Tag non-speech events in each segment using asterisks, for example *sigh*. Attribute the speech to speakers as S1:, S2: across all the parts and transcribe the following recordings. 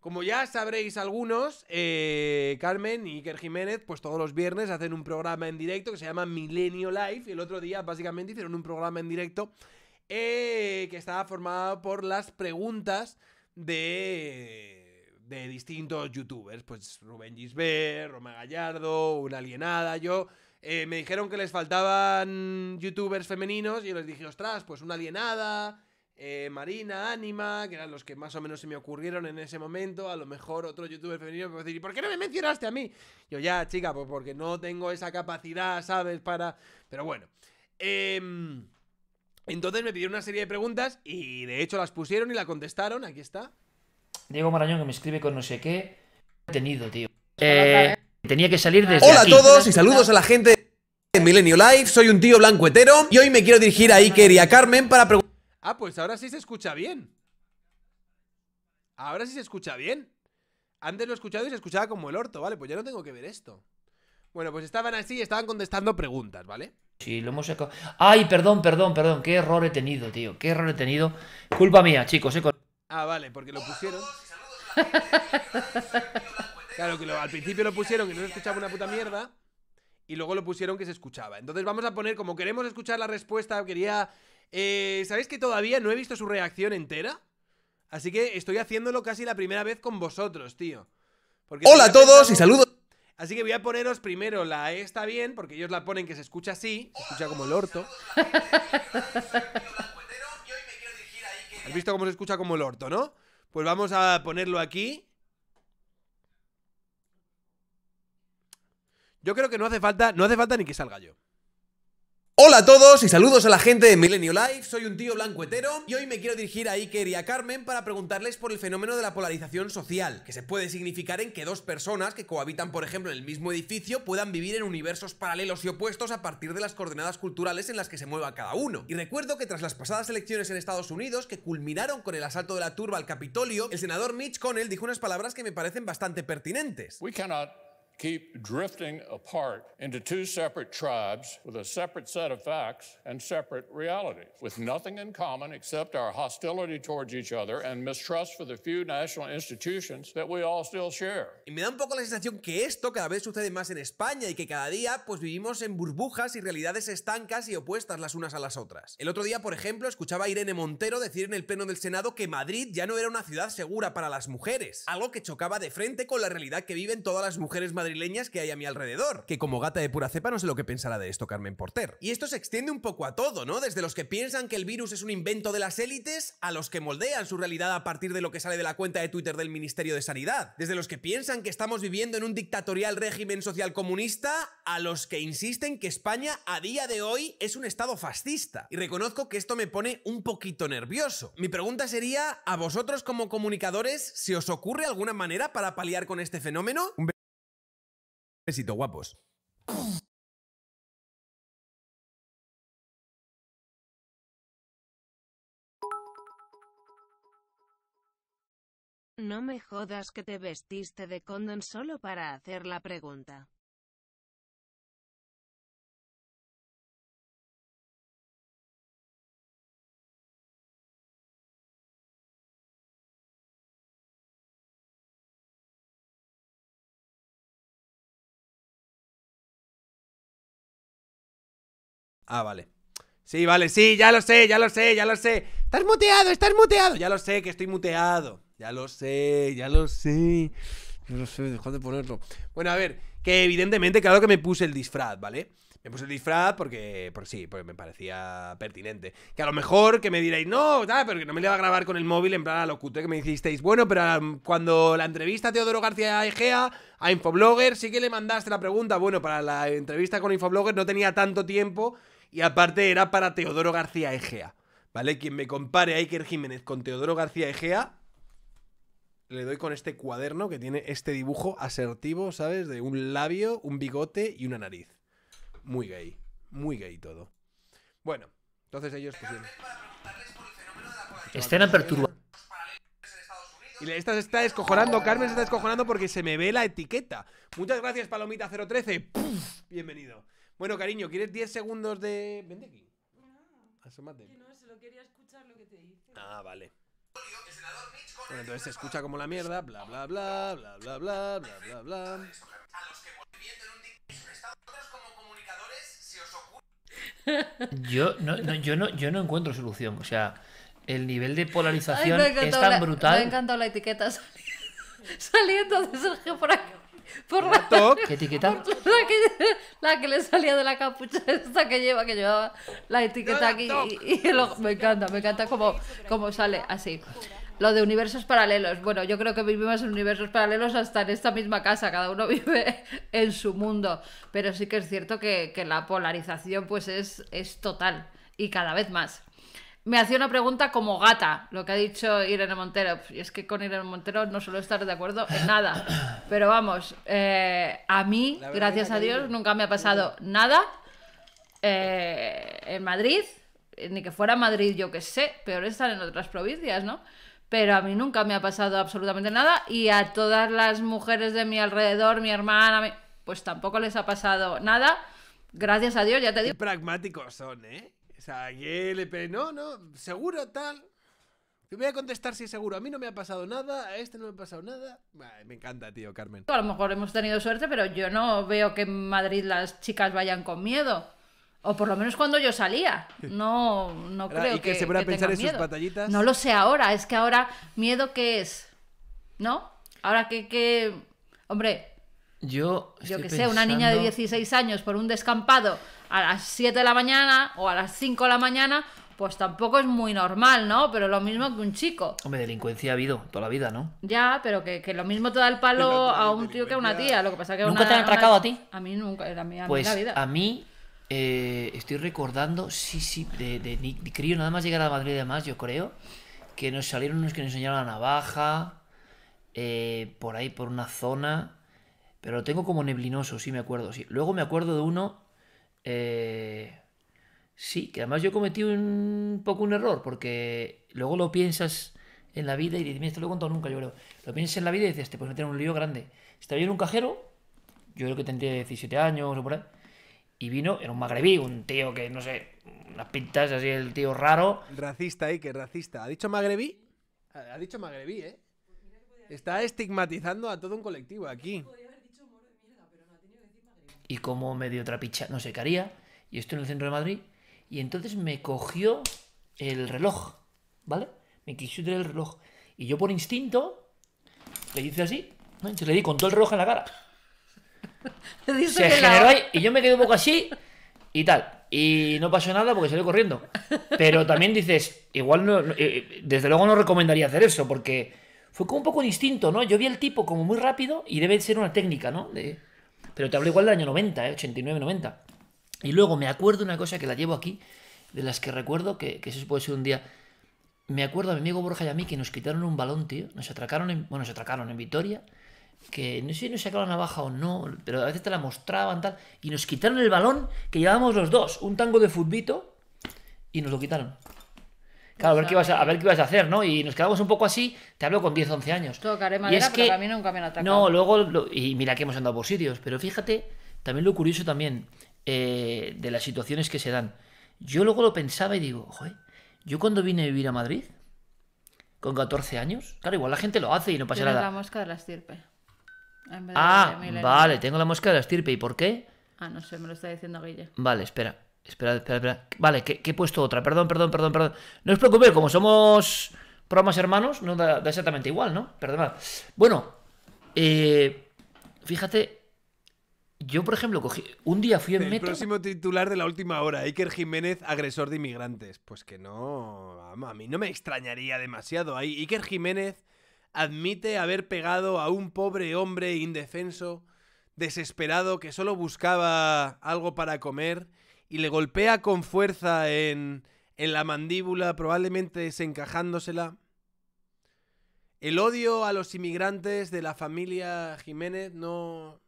S1: Como ya sabréis algunos, eh, Carmen y Iker Jiménez, pues todos los viernes hacen un programa en directo que se llama Milenio Live. Y el otro día, básicamente, hicieron un programa en directo eh, que estaba formado por las preguntas de, de distintos youtubers. Pues Rubén Gisbert, Roma Gallardo, Una Alienada, yo. Eh, me dijeron que les faltaban youtubers femeninos y yo les dije, ostras, pues Una Alienada eh, Marina, Anima, que eran los que más o menos se me ocurrieron en ese momento. A lo mejor otro youtuber femenino me decir, ¿y por qué no me mencionaste a mí? Yo, ya, chica, pues porque no tengo esa capacidad, ¿sabes? Para. Pero bueno. Em, entonces me pidieron una serie de preguntas y de hecho las pusieron y la contestaron. Aquí está.
S2: Diego Marañón que me escribe con no sé qué. Tenido, tío.
S1: Eh, tenía
S2: que salir desde. Hola a todos y saludos
S1: a la gente de Millennial Live. Soy un tío blanco hetero y hoy me quiero dirigir a Iker y a Carmen para preguntar. Ah, pues ahora sí se escucha bien. Ahora sí se escucha bien. Antes lo he escuchado y se escuchaba como el orto, ¿vale? Pues ya no tengo que ver esto. Bueno, pues estaban así estaban contestando preguntas, ¿vale?
S2: Sí, lo hemos sacado. Ay, perdón, perdón, perdón. Qué error he tenido, tío. Qué error he tenido. Culpa mía, chicos.
S1: Ah, vale, porque lo pusieron. claro, que al principio lo pusieron Que no se escuchaba una puta mierda. Y luego lo pusieron que se escuchaba. Entonces vamos a poner, como queremos escuchar la respuesta, quería eh, ¿Sabéis que todavía no he visto su reacción entera? Así que estoy haciéndolo casi la primera vez con vosotros, tío. Hola a todos y saludos. Así que voy a poneros primero la E está bien, porque ellos la ponen que se escucha así, se escucha como el orto. ¿Has visto cómo se escucha como el orto, no? Pues vamos a ponerlo aquí. Yo creo que no hace falta, no hace falta ni que salga yo. Hola a todos y saludos a la gente de Millennial Life, soy un tío blancuetero y hoy me quiero dirigir a Iker y a Carmen para preguntarles por el fenómeno de la polarización social, que se puede significar en que dos personas que cohabitan, por ejemplo, en el mismo edificio puedan vivir en universos paralelos y opuestos a partir de las coordenadas culturales en las que se mueva cada uno. Y recuerdo que tras las pasadas elecciones en Estados Unidos, que culminaron con el asalto de la turba al Capitolio, el senador Mitch Connell dijo unas palabras que me parecen bastante pertinentes drifting apart set and separate realities,
S2: with nothing mistrust
S1: institutions Y me da un poco la sensación que esto cada vez sucede más en España y que cada día pues vivimos en burbujas y realidades estancas y opuestas las unas a las otras. El otro día, por ejemplo, escuchaba a Irene Montero decir en el pleno del Senado que Madrid ya no era una ciudad segura para las mujeres, algo que chocaba de frente con la realidad que viven todas las mujeres madrileñas leñas que hay a mi alrededor, que como gata de pura cepa no sé lo que pensará de esto Carmen Porter. Y esto se extiende un poco a todo, ¿no? Desde los que piensan que el virus es un invento de las élites a los que moldean su realidad a partir de lo que sale de la cuenta de Twitter del Ministerio de Sanidad. Desde los que piensan que estamos viviendo en un dictatorial régimen social comunista a los que insisten que España a día de hoy es un estado fascista. Y reconozco que esto me pone un poquito nervioso. Mi pregunta sería, ¿a vosotros como comunicadores se os ocurre alguna manera para paliar con este fenómeno? Besito, guapos. No
S3: me jodas que te vestiste de condón solo para hacer la pregunta.
S1: Ah, vale. Sí, vale, sí, ya lo sé, ya lo sé, ya lo sé. Estás muteado, estás muteado. Ya lo sé, que estoy muteado. Ya lo sé, ya lo sé. No lo sé, dejad de ponerlo. Bueno, a ver, que evidentemente, claro que me puse el disfraz, ¿vale? Me puse el disfraz porque, por sí, porque me parecía pertinente. Que a lo mejor que me diréis, no, pero que no me le va a grabar con el móvil en plan a lo que me hicisteis. Bueno, pero um, cuando la entrevista a Teodoro García Egea, a Infoblogger, sí que le mandaste la pregunta. Bueno, para la entrevista con Infoblogger no tenía tanto tiempo y aparte era para Teodoro García Egea. ¿Vale? Quien me compare a Iker Jiménez con Teodoro García Egea, le doy con este cuaderno que tiene este dibujo asertivo, ¿sabes? De un labio, un bigote y una nariz. Muy gay. Muy gay todo. Bueno, entonces ellos pusieron. Escena Y esta se está escojonando Carmen se está escojonando porque se me ve la etiqueta. Muchas gracias, Palomita013. Bienvenido. Bueno, cariño, ¿quieres 10 segundos de. Vente aquí. No, Asómate. Que no, lo quería escuchar lo que te dice. Ah, vale. Bueno, entonces se escucha como la mierda, bla bla bla, bla bla bla, bla bla bla. A los que volvieron en un como
S2: comunicadores, se os ocurre. Yo no, encuentro solución, o sea, el nivel de polarización es tan brutal. Me ha
S3: encantado la etiqueta saliendo de Sergio por aquí. *laughs* por la, etiqueta? la, que, le salía de la capucha *laughs* esta que lleva, que llevaba la etiqueta aquí. Y, me encanta, me encanta cómo, sale así. Lo de universos paralelos. Bueno, yo creo que vivimos en universos paralelos hasta en esta misma casa. Cada uno *laughs* vive en su mundo. Pero sí que es cierto que, que la polarización pues es, es total. Y cada vez más me hacía una pregunta como gata, lo que ha dicho Irene Montero. Pues, y es que con Irene Montero no suelo estar de acuerdo en nada. Pero vamos, eh, a mí, gracias a Dios, nunca me ha pasado nada eh, en Madrid, ni que fuera Madrid, yo que sé, peor estar en otras provincias, ¿no? Pero a mí nunca me ha pasado absolutamente nada y a todas las mujeres de mi alrededor, mi hermana, pues tampoco les ha pasado nada. Gracias a Dios, ya te digo. Qué
S1: pragmáticos son, ¿eh? O sea, LP, no, no, seguro tal. Te voy a contestar si es seguro. A mí no me ha pasado nada, a este no me ha pasado nada. me encanta, tío, Carmen. A
S3: lo mejor hemos tenido suerte, pero yo no veo que en Madrid las chicas vayan con miedo. O por lo menos cuando yo salía. No,
S1: no creo ¿Y que, que se a
S3: pensar en sus batallitas. No lo sé ahora, es que ahora, ¿miedo qué es? ¿No? Ahora que. que... Hombre.
S2: Yo. Yo que sé, una niña de
S3: 16 años por un descampado a las 7 de la mañana o a las 5 de la mañana, pues tampoco es muy normal, ¿no? Pero lo mismo que un chico.
S2: Hombre, delincuencia ha habido toda la vida, ¿no?
S3: Ya, pero que, que lo mismo te da el palo a un tío que a una tía. Lo que pasa que ¿Nunca te han atracado a ti? A mí nunca, a mí,
S2: pues A mí pues eh, estoy recordando, sí, sí, de, de, crío, nada más llegar a Madrid, además, yo creo, que nos salieron unos que nos enseñaron la navaja, eh, por ahí, por una zona, pero lo tengo como neblinoso, sí me acuerdo, sí. Luego me acuerdo de uno eh, sí, que además yo cometí un poco un error, porque luego lo piensas en la vida y dices, mira, esto lo he contado nunca, yo creo. Lo piensas en la vida y dices, te este, puedes meter en un lío grande. Estaba yo en un cajero, yo creo que tendría 17 años o por ahí, y vino, era un magrebí, un tío que, no sé, unas pintas así, el tío raro.
S1: Racista, ahí, que racista. ¿Ha dicho magrebí? Ha dicho magrebí, ¿eh? Está estigmatizando a todo un colectivo aquí
S2: y como otra picha, no sé qué haría, y estoy en el centro de Madrid, y entonces me cogió el reloj, ¿vale? Me quiso tirar el reloj, y yo por instinto le hice así, le di con todo el reloj en la cara. *laughs* Se generó ahí, y yo me quedé un poco así, y tal. Y no pasó nada porque salió corriendo. Pero también dices, igual no, eh, desde luego no recomendaría hacer eso, porque fue como un poco un instinto, ¿no? Yo vi al tipo como muy rápido y debe ser una técnica, ¿no? De, pero te hablo igual del año 90, ¿eh? 89, 90. Y luego me acuerdo una cosa que la llevo aquí, de las que recuerdo, que, que puede ser un día. Me acuerdo a mi amigo Borja y a mí que nos quitaron un balón, tío. Nos atracaron en, bueno, atracaron en Vitoria. Que no sé si nos sacaron baja o no, pero a veces te la mostraban tal. Y nos quitaron el balón que llevábamos los dos, un tango de futbito, y nos lo quitaron. Claro, a ver, qué ibas a, ver qué a hacer, ¿no? Y nos quedamos un poco así, te hablo con 10, 11 años. Tocaré madera, a
S3: mí nunca No,
S2: luego, y mira que hemos andado por sitios, pero fíjate, también lo curioso también eh, de las situaciones que se dan. Yo luego lo pensaba y digo, joder, yo cuando vine a vivir a Madrid, con 14 años, claro, igual la gente lo hace y no pasa nada. Tengo
S3: la mosca de la estirpe. ah, vale, tengo
S2: la mosca de la estirpe. ¿Y por qué?
S3: Ah, no sé, me lo está diciendo Guille.
S2: Vale, espera. Espera, espera, Vale, que, he puesto otra. Perdón, perdón, perdón, perdón. No os preocupéis, como somos programas hermanos, no da, exactamente igual, ¿no? perdón Bueno, eh, fíjate, yo, por ejemplo, cogí. Un día fui en El próximo
S1: titular de la última hora, Iker Jiménez, agresor de inmigrantes. Pues que no. A mí no me extrañaría demasiado. Iker Jiménez admite haber pegado a un pobre hombre indefenso, desesperado, que solo buscaba algo para comer y le golpea con fuerza en, la mandíbula, probablemente desencajándosela. El odio a los inmigrantes de la familia Jiménez no,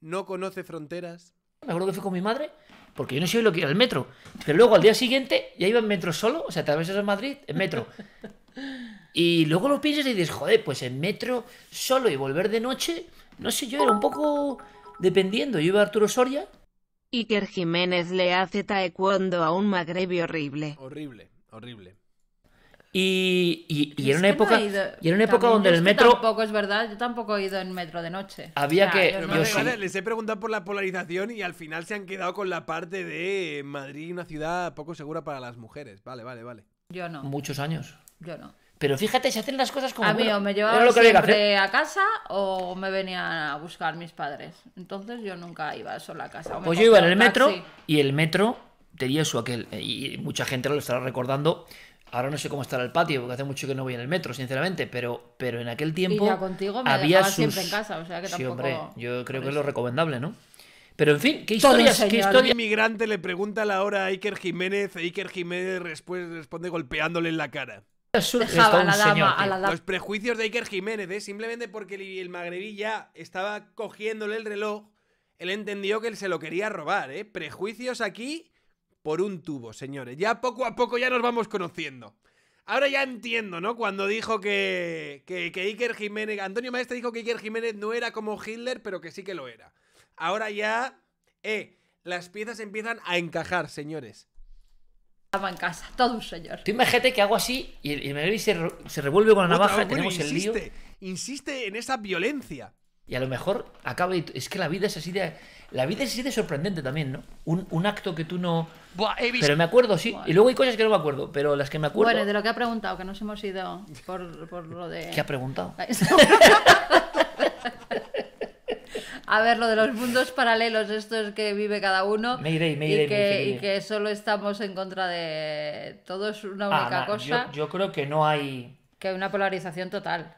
S1: no conoce fronteras.
S2: Me acuerdo que fui con mi madre, porque yo no sé lo que era el metro. Pero luego al día siguiente ya iba en metro solo, o sea, eso en Madrid en metro. *laughs* Y luego lo piensas y dices, joder, pues en metro solo y volver de noche, no sé, yo era un poco dependiendo. Yo iba a Arturo Soria,
S3: Iker Jiménez le hace taekwondo a un magrebio horrible.
S1: Horrible, horrible. Y, y, en una época, y, en una época, donde el metro.
S3: Tampoco es verdad, yo tampoco he ido en metro de noche. Había
S2: que. Yo
S1: les he preguntado por la polarización y al final se han quedado con la parte de eh, Madrid, una ciudad poco segura para las mujeres. Vale, vale, vale. Yo no.
S2: Muchos años. Yo no. Pero fíjate, si hacen las cosas como... A mí me llevaba a
S3: casa o me venían a buscar mis padres. Entonces yo nunca iba solo a casa.
S2: Pues yo iba en el metro y el metro tenía su aquel... Eh, y mucha gente lo estará recordando. Ahora no sé cómo estará el patio, porque hace mucho que no voy en el metro, sinceramente, pero, pero en aquel tiempo... contigo había siempre en casa, o sea que yo creo que es lo recomendable, ¿no? Pero en fin, ¿qué historias? ¿qué
S1: historia? Un inmigrante le pregunta a la hora a Iker Jiménez, e Iker Jiménez responde golpeándole en la cara. Los prejuicios de Iker Jiménez, ¿eh? simplemente porque el, magrebí ya estaba cogiéndole el reloj, él entendió que él se lo quería robar, ¿eh? Prejuicios aquí por un tubo, señores. Ya poco a poco ya nos vamos conociendo. Ahora ya entiendo, ¿no? Cuando dijo que, que Iker Jiménez, Antonio Maestre dijo que Iker Jiménez no era como Hitler, pero que sí que lo era. Ahora ya, eh, las piezas empiezan a encajar, señores estaba en casa, todo un señor. Tú imagínate
S2: que hago así y el, se, revuelve con la navaja y tenemos el lío.
S1: Insiste en esa violencia.
S2: Y a lo mejor acaba y es que la vida es así de la vida es así de sorprendente también, ¿no? Un, un acto que tú no
S1: Buah, he visto... Pero me
S2: acuerdo, sí, y luego hay cosas que no me acuerdo, pero las que me acuerdo Bueno, de
S3: lo que ha preguntado, que nos hemos ido por, por lo de ¿Qué ha preguntado? *laughs* *laughs* a ver lo de los mundos paralelos, esto es que vive cada uno. me y, que, y que solo estamos en contra de todos una ah, única cosa.
S2: Yo, creo que no hay.
S3: Que hay una polarización total.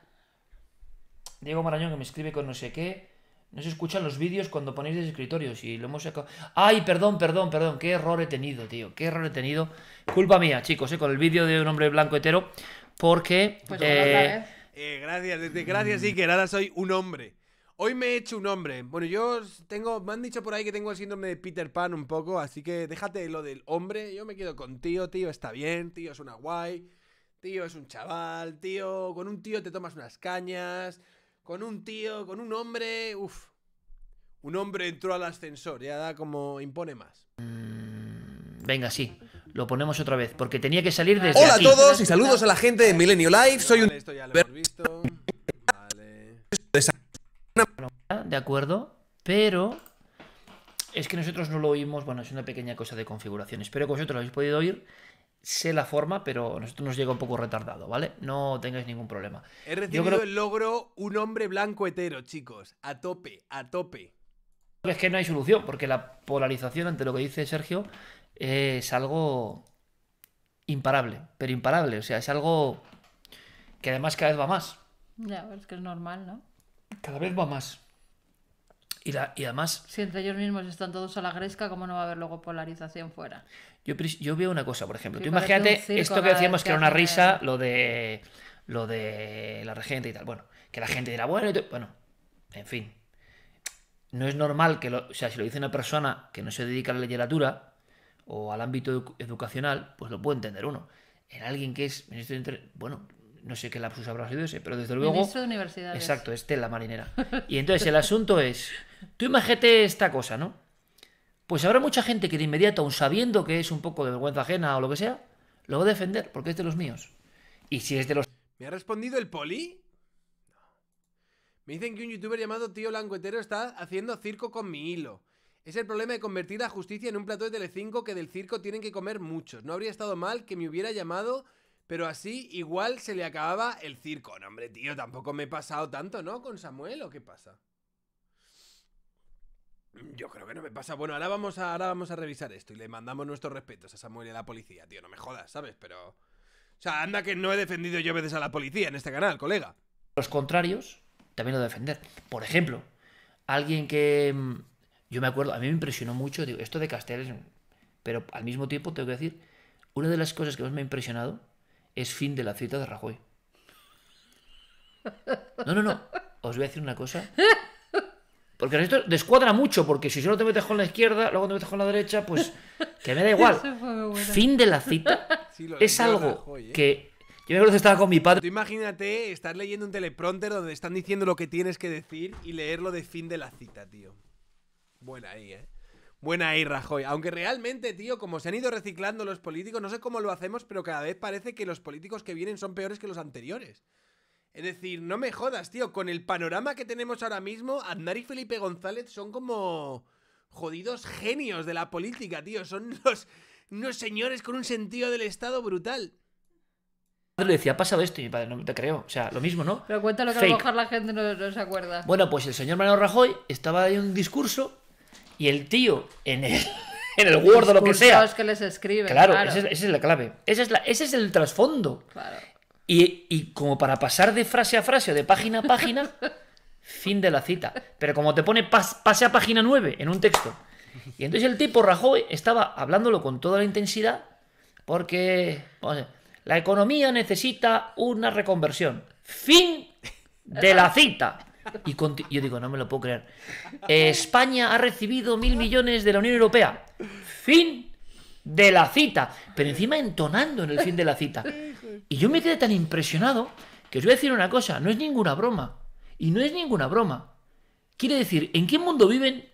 S2: Diego Marañón que me escribe con no sé qué. No se escuchan los vídeos cuando ponéis de escritorio. y lo hemos sacado. Ay, perdón, perdón, perdón. Qué error he tenido, tío. Qué error he tenido. Culpa mía, chicos, eh, con el vídeo de un hombre blanco hetero. Porque. Pues eh,
S1: eh, gracias, gracias, y que ahora soy un hombre. Hoy me he hecho un hombre. Bueno, yo tengo. Me han dicho por ahí que tengo el síndrome de Peter Pan un poco, así que déjate lo del hombre. Yo me quedo con tío, tío está bien, tío es una guay, tío es un chaval, tío. Con un tío te tomas unas cañas. Con un tío, con un hombre. Uf. Un hombre entró al ascensor, ya da como impone más.
S2: Mm, venga, sí. Lo ponemos otra vez, porque tenía que salir desde Hola a todos y saludos a la
S1: gente de Millennial Life. Soy un... Esto ya lo hemos visto. Vale. ¿de acuerdo? Pero es
S2: que nosotros no lo oímos, bueno, es una pequeña cosa de configuración. Espero que vosotros lo habéis podido oír. Sé la forma, pero a nosotros nos llega un poco retardado, ¿vale? No tengáis ningún problema.
S1: He recibido el logro un hombre blanco hetero, chicos. A tope, a tope.
S2: Es que no hay solución, porque la polarización ante lo que dice Sergio es algo imparable, pero imparable. O sea, es algo que además cada vez va más.
S3: Ya, es que es normal, ¿no?
S2: Cada vez va más. Y, además...
S3: Si entre ellos mismos están todos a la gresca, ¿cómo no va a haber luego polarización fuera?
S2: Yo, yo veo una cosa, por ejemplo. tú imagínate esto que decíamos que, era una risa, lo de lo de la regente y tal. Bueno, que la gente dirá, bueno, bueno, en fin. No es normal que lo, o sea, si lo dice una persona que no se dedica a la literatura o al ámbito educacional, pues lo puede entender uno. En alguien que es ministro de bueno, no sé qué lapsus habrá sido ese, pero desde luego. Ministro de universidad. Exacto, es la marinera. Y entonces el asunto es Tú imagínate esta cosa, ¿no? Pues habrá mucha gente que de inmediato, aun sabiendo que es un poco de vergüenza ajena o lo que sea, lo va a defender porque es de los míos. Y si es de los.
S1: ¿Me ha respondido el poli? Me dicen que un youtuber llamado Tío Languetero está haciendo circo con mi hilo. Es el problema de convertir a justicia en un plato de Telecinco que del circo tienen que comer muchos. No habría estado mal que me hubiera llamado, pero así igual se le acababa el circo. No, hombre, tío, tampoco me he pasado tanto, ¿no? Con Samuel, ¿o qué pasa? Yo creo que no me pasa. Bueno, ahora vamos a, ahora vamos a revisar esto y le mandamos nuestros respetos a Samuel y a la policía, tío. No me jodas, ¿sabes? Pero. O sea, anda que no he defendido yo veces a la policía en este canal, colega.
S2: Los contrarios también lo defender. Por ejemplo, alguien que. Mm, yo me acuerdo, a mí me impresionó mucho, digo, esto de Castells, pero al mismo tiempo tengo que decir, una de las cosas que más me ha impresionado es fin de la cita de Rajoy. No, no, no. Os voy a decir una cosa porque esto descuadra mucho, porque si solo te metes con la izquierda,
S1: luego te metes con la derecha, pues que me da igual.
S3: *laughs* Fin de la
S1: cita *laughs* es algo ¿eh? que yo me acuerdo que estaba con mi padre. Tú imagínate estar leyendo un teleprompter donde están diciendo lo que tienes que decir y leerlo de fin de la cita, tío. Buena ahí, ¿eh? Buena ahí, Rajoy. Aunque realmente, tío, como se han ido reciclando los políticos, no sé cómo lo hacemos, pero cada vez parece que los políticos que vienen son peores que los anteriores. Es decir, no me jodas, tío, con el panorama que tenemos ahora mismo, Aznar y Felipe González son como jodidos genios de la política, tío. Son los, unos señores con un sentido del Estado brutal
S2: le decía, ha pasado esto, y mi padre, no te creo. O sea, lo mismo, ¿no?
S1: Pero cuéntalo que a lo mejor la gente
S3: no, se acuerda.
S2: Bueno, pues el señor Manuel Rajoy estaba ahí en un discurso y el tío en el, *laughs* en el Word o lo que sea.
S3: que les escribe. Claro, Esa, es,
S2: la clave. es ese es el trasfondo. Claro. Y, como para pasar de frase a frase o de página a página, *laughs* fin de la cita. Pero como te pone pase a página 9 en un texto. Y entonces el tipo Rajoy estaba hablándolo con toda la intensidad porque la economía necesita una reconversión. Fin de la cita. Y yo digo, no me lo puedo creer. España ha recibido mil millones de la Unión Europea. Fin de la cita. Pero encima entonando en el fin de la cita. Y yo me quedé tan impresionado que os voy a decir una cosa, no es ninguna broma. Y no es ninguna broma. Quiere decir, ¿en qué mundo viven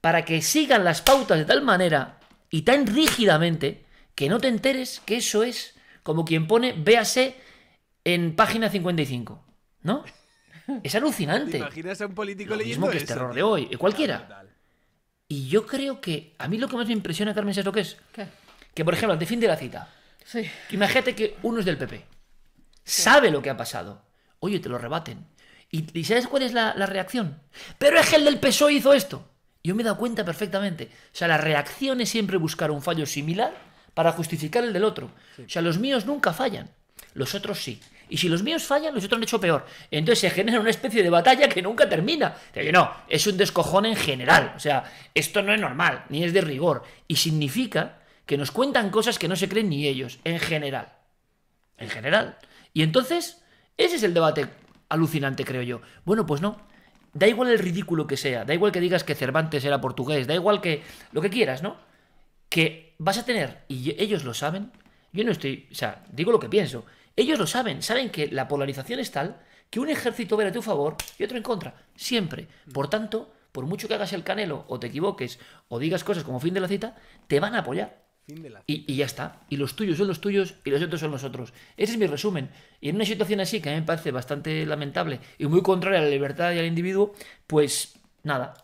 S2: para que sigan las pautas de tal manera y tan rígidamente que no te enteres que eso es como quien pone véase en página 55? ¿No? Es alucinante.
S1: ¿Te a un político lo mismo que este terror de
S2: hoy, eh, cualquiera. Y yo creo que a mí lo que más me impresiona, Carmen, es lo que es. Que, por ejemplo, de fin de la cita, Imagínate que uno es del PP. Sabe lo que ha pasado. Oye, te lo rebaten. ¿Y, sabes cuál es la, reacción? Pero es el del PSOE hizo esto. Yo me he dado cuenta perfectamente. O sea, la reacción es siempre buscar un fallo similar para justificar el del otro. O sea, los míos nunca fallan. Los otros sí. Y si los míos fallan, los otros han hecho peor. Entonces se genera una especie de batalla que nunca termina. que no, es un descojón en general. O sea, esto no es normal, ni es de rigor. Y significa que nos cuentan cosas que no se creen ni ellos, en general. En general. Y entonces, ese es el debate alucinante, creo yo. Bueno, pues no. Da igual el ridículo que sea, da igual que digas que Cervantes era portugués, da igual que lo que quieras, ¿no? Que vas a tener, y ellos lo saben, yo no estoy, o sea, digo lo que pienso, ellos lo saben, saben que la polarización es tal que un ejército verá a tu favor y otro en contra, siempre. Por tanto, por mucho que hagas el canelo o te equivoques o digas cosas como fin de la cita, te van a apoyar y, ya está. Y los tuyos son los tuyos y los otros son los otros. Ese es mi resumen. Y en una situación así, que a mí me parece bastante lamentable y muy contraria a la libertad y al individuo, pues nada.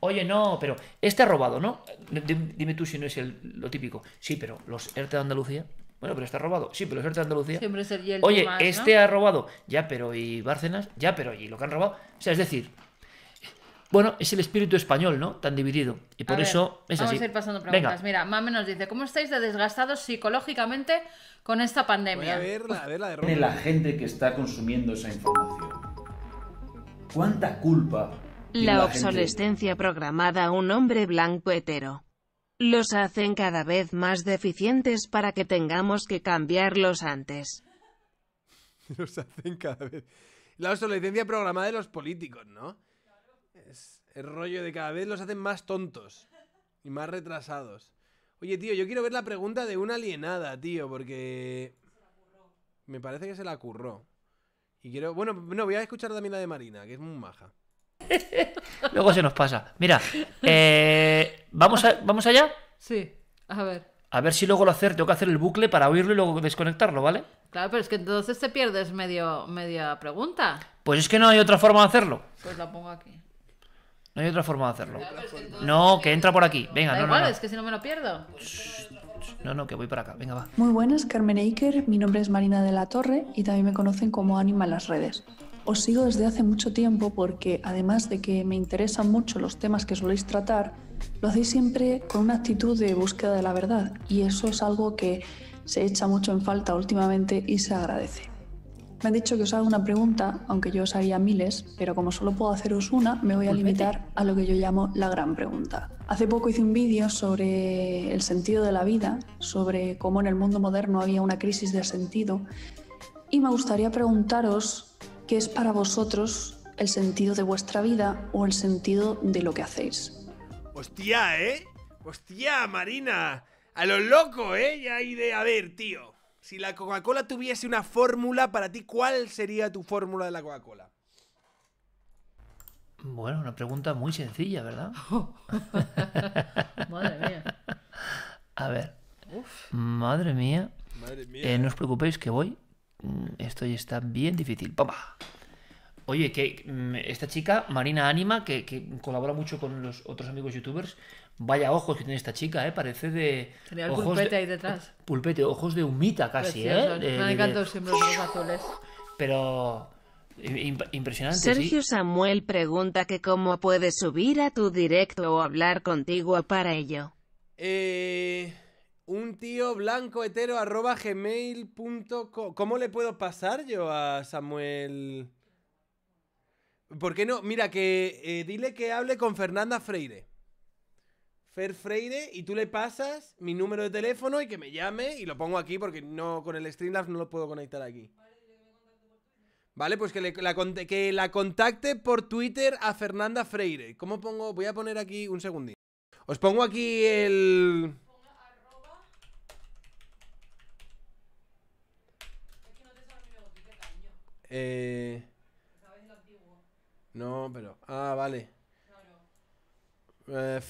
S2: Oye, no, pero este ha robado, ¿no? Dime tú si no es el, lo típico. Sí, pero los ERTE de Andalucía. Bueno, pero está robado. Sí, pero los ERTE de Andalucía. Oye, este ha robado. Ya, pero ¿y Bárcenas? Ya, pero ¿y lo que han robado? O sea, es decir, bueno, es el espíritu español, ¿no? Tan dividido. Y por eso
S3: es así. Vamos a ir pasando preguntas. Mira, Mame nos dice, ¿cómo estáis de desgastados psicológicamente con esta pandemia? Voy a de la
S1: gente que está consumiendo esa información. ¿Cuánta culpa? La, obsolescencia
S3: programada a un hombre blanco hetero. Los hacen cada vez más deficientes para que tengamos que cambiarlos
S1: antes. *laughs* Los hacen cada vez. La obsolescencia programada de los políticos, ¿no? El rollo de cada vez los hacen más tontos y más retrasados. Oye, tío, yo quiero ver la pregunta de una alienada, tío, porque... Me parece que se la curró. Y quiero... Bueno, no, voy a escuchar también la de Marina, que es muy maja.
S2: *laughs* Luego se nos pasa. Mira, eh, ¿vamos, a, ¿vamos allá?
S3: Sí, a ver.
S2: A ver si luego lo hacer, tengo que hacer el bucle para oírlo y luego desconectarlo, ¿vale?
S3: Claro, pero es que entonces te pierdes medio, media pregunta.
S2: Pues es que no hay otra forma de hacerlo.
S3: Pues la pongo aquí.
S2: No hay otra forma de hacerlo. No, que entra por aquí. Venga, da no, igual, es
S3: que si no me lo pierdo.
S2: No, no, que voy para acá. Venga, va. Muy buenas, Carmen Eiker. Mi nombre es Marina de la Torre y también me conocen como Anima en las redes. Os sigo desde hace mucho tiempo porque, además de que me interesan mucho los temas que soléis tratar, lo hacéis siempre con una actitud de búsqueda de la verdad y eso es algo que se echa mucho en falta últimamente y se agradece. Me han dicho que os haga una pregunta, aunque yo os haría miles, pero como solo puedo haceros una, me voy a pues limitar a lo que yo llamo la gran pregunta. Hace poco hice un vídeo sobre el sentido de la vida, sobre cómo en el mundo moderno había una crisis de sentido, y me gustaría preguntaros qué es para vosotros el sentido de vuestra vida o el sentido de lo que hacéis.
S1: Hostia, ¿eh? Hostia, Marina. A lo loco, ¿eh? Ya de... A ver, tío. Si la Coca-Cola tuviese una fórmula, para ti, ¿cuál sería tu fórmula de la Coca-Cola?
S2: Bueno, una pregunta muy sencilla, ¿verdad? *laughs* Madre mía. A ver. Madre mía. Madre mía. Eh, no os preocupéis que voy. Mm, esto ya está bien difícil. ¡Poma! Oye, que mm, esta chica, Marina Ánima, que, colabora mucho con los otros amigos youtubers, Vaya ojos que tiene esta chica, ¿eh? Parece de... Tenía el pulpete ahí detrás. Pulpete, ojos de humita casi, ¿eh? eh me encantan
S3: siempre los azules.
S2: Pero... Impresionante. Sergio
S3: Samuel pregunta que cómo puedes subir a tu directo o hablar contigo para
S1: ello. Eh, un tío blanco hetero arroba ¿Cómo le puedo pasar yo a Samuel? ¿Por qué no? Mira, que eh, dile que hable con Fernanda Freire. Fer Freire, y tú le pasas mi número de teléfono y que me llame y lo pongo aquí porque no con el Streamlabs no lo puedo conectar aquí. Vale, pues que, la, que la contacte por Twitter a Fernanda Freire. ¿Cómo pongo? Voy a poner aquí un segundito. Os pongo aquí el... Eh... No, pero. Ah, vale. Eh,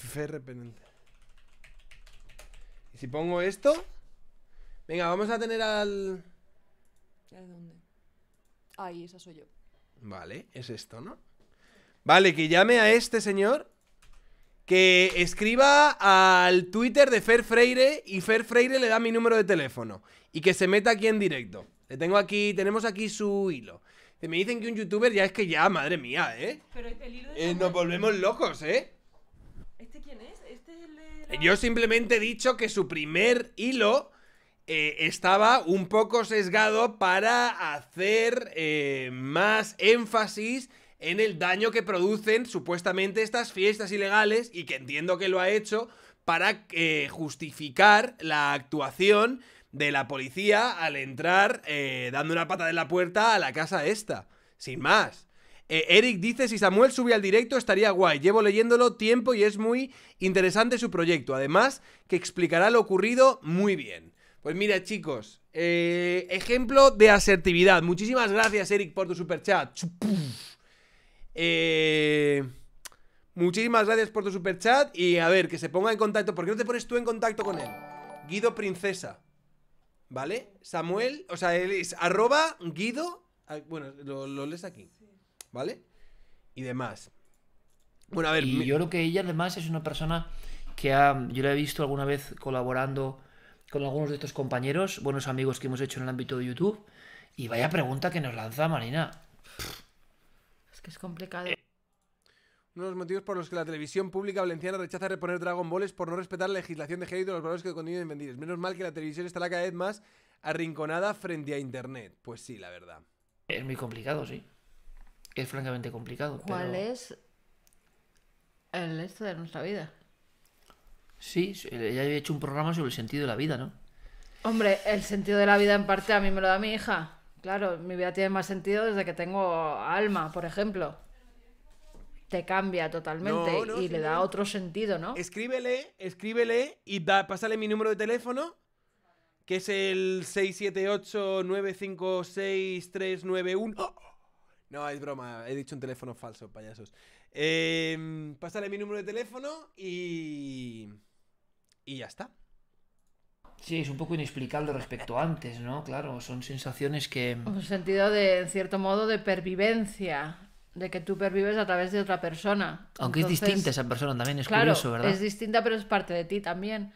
S1: Y si pongo esto. Venga, vamos a tener al.
S2: ¿De dónde? Ahí, esa soy yo.
S1: Vale, es esto, ¿no? Vale, que llame a este señor. Que escriba al Twitter de Fer Freire y Fer Freire le da mi número de teléfono. Y que se meta aquí en directo. Le tengo aquí, tenemos aquí su hilo me dicen que un youtuber ya es que ya, madre mía, ¿eh? eh nos volvemos locos, ¿eh? ¿Este quién es? ¿Este Yo simplemente he dicho que su primer hilo eh, estaba un poco sesgado para hacer eh, más énfasis en el daño que producen supuestamente estas fiestas ilegales y que entiendo que lo ha hecho para justificar la actuación de la policía al entrar eh, dando una pata de la puerta a la casa esta. Sin más. Eh, Eric dice, si Samuel sube al directo estaría guay. Llevo leyéndolo tiempo y es muy interesante su proyecto. Además, que explicará lo ocurrido muy bien. Pues mira, chicos, eh, ejemplo de asertividad. Muchísimas gracias, Eric, por tu superchat. Eh... Muchísimas gracias por tu superchat y a ver, que se ponga en contacto. ¿Por qué no te pones tú en contacto con él? Guido Princesa. ¿Vale? Samuel, o sea, él es arroba guido. Ah, bueno, lo, lees aquí. ¿Vale? Y demás.
S2: Bueno, a ver. Y yo creo que ella además es una persona que ha, yo la he visto alguna vez colaborando con algunos de estos compañeros, buenos amigos que hemos hecho en el ámbito de YouTube. Y vaya pregunta que nos lanza Marina.
S1: Es que es complicado. Eh, uno de los motivos por los que la televisión pública valenciana rechaza reponer Dragon Ball es por no respetar la legislación de género y los valores que en Es Menos mal que la televisión estará cada vez más arrinconada frente a Internet. Pues sí, la verdad. Es muy complicado, sí. Es francamente complicado. ¿Cuál es
S3: el esto de nuestra vida?
S2: Sí, ya había hecho un programa sobre el sentido de la vida, ¿no?
S3: Hombre, el sentido de la vida en parte a mí me lo da mi hija. Claro, mi vida tiene más sentido desde que tengo alma, por ejemplo te cambia totalmente y le da otro sentido, ¿no?
S1: Escríbele, escríbele y da, pásale mi número de teléfono, que es el 678-956-391. 391 No, es broma, he dicho un teléfono falso, payasos. Eh, pásale mi número de teléfono y... Y ya está.
S2: Sí, es un poco inexplicable respecto a antes, ¿no? Claro, son sensaciones que... Un
S3: sentido de, en cierto modo, de pervivencia, de que tú pervives a través de otra persona. Aunque es distinta esa
S2: persona también, es curioso, ¿verdad? Es
S3: distinta, pero es parte de ti también.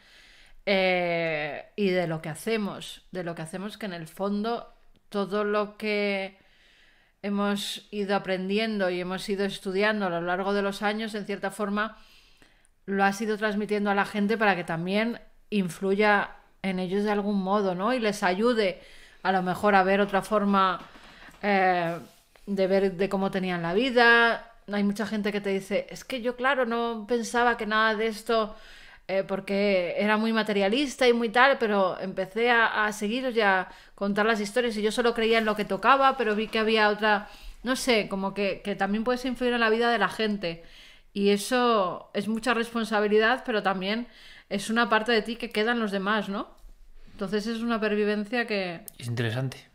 S3: Eh, y de lo que hacemos, de lo que hacemos que en el fondo todo lo que hemos ido aprendiendo y hemos ido estudiando a lo largo de los años, en cierta forma, lo has ido transmitiendo a la gente para que también influya en ellos de algún modo, ¿no? Y les ayude a lo mejor a ver otra forma. Eh, de ver de cómo tenían la vida. Hay mucha gente que te dice, es que yo, claro, no pensaba que nada de esto, eh, porque era muy materialista y muy tal, pero empecé a, seguir y a contar las historias y yo solo creía en lo que tocaba, pero vi que había otra, no sé, como que, que también puedes influir en la vida de la gente. Y eso es mucha responsabilidad, pero también es una parte de ti que quedan los demás, ¿no? Entonces es una pervivencia que...
S2: Es interesante.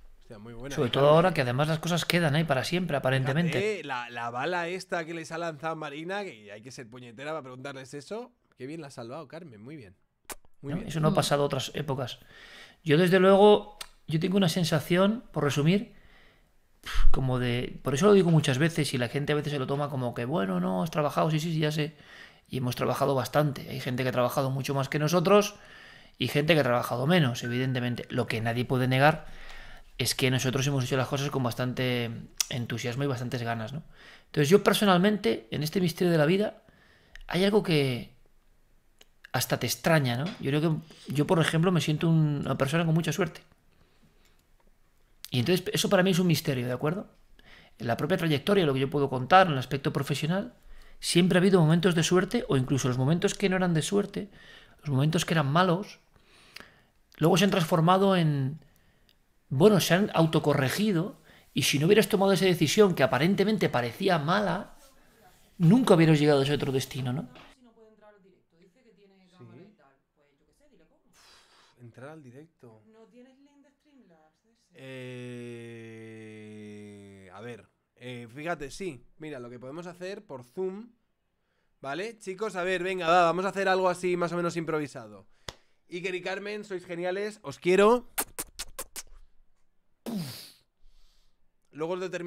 S2: Sobre todo ahora que además las cosas quedan ahí para siempre, aparentemente.
S1: la, bala esta que les ha lanzado Marina, que hay que ser puñetera para preguntarles eso. Qué bien la ha salvado, Carmen, muy bien. Eso no ha mm.
S2: pasado otras épocas. Yo, desde luego, yo tengo una sensación, por resumir, como de. Por eso lo digo muchas veces y la gente a veces se lo toma como que, bueno, no, has trabajado, sí, sí, sí ya sé. Y hemos trabajado bastante. Hay gente que ha trabajado mucho más que nosotros y gente que ha trabajado menos, evidentemente. Lo que nadie puede negar es que nosotros hemos hecho las cosas con bastante entusiasmo y bastantes ganas, ¿no? Entonces yo personalmente, en este misterio de la vida, hay algo que hasta te extraña, ¿no? Yo creo que yo, por ejemplo, me siento una persona con mucha suerte. Y entonces eso para mí es un misterio, ¿de acuerdo? En la propia trayectoria, lo que yo puedo contar, en el aspecto profesional, siempre ha habido momentos de suerte o incluso los momentos que no eran de suerte, los momentos que eran malos, luego se han transformado en, bueno, se han autocorregido y si no hubieras tomado esa decisión que aparentemente parecía mala, nunca hubieras llegado a ese otro destino, ¿no?
S1: entrar al directo. ¿No tienes link de Streamlabs? Eh, a ver, eh, fíjate, sí. Mira, lo que podemos hacer por Zoom. ¿Vale? Chicos, a ver, venga, vamos a hacer algo así más o menos improvisado. Iker y Carmen, sois geniales, os quiero. luego determinado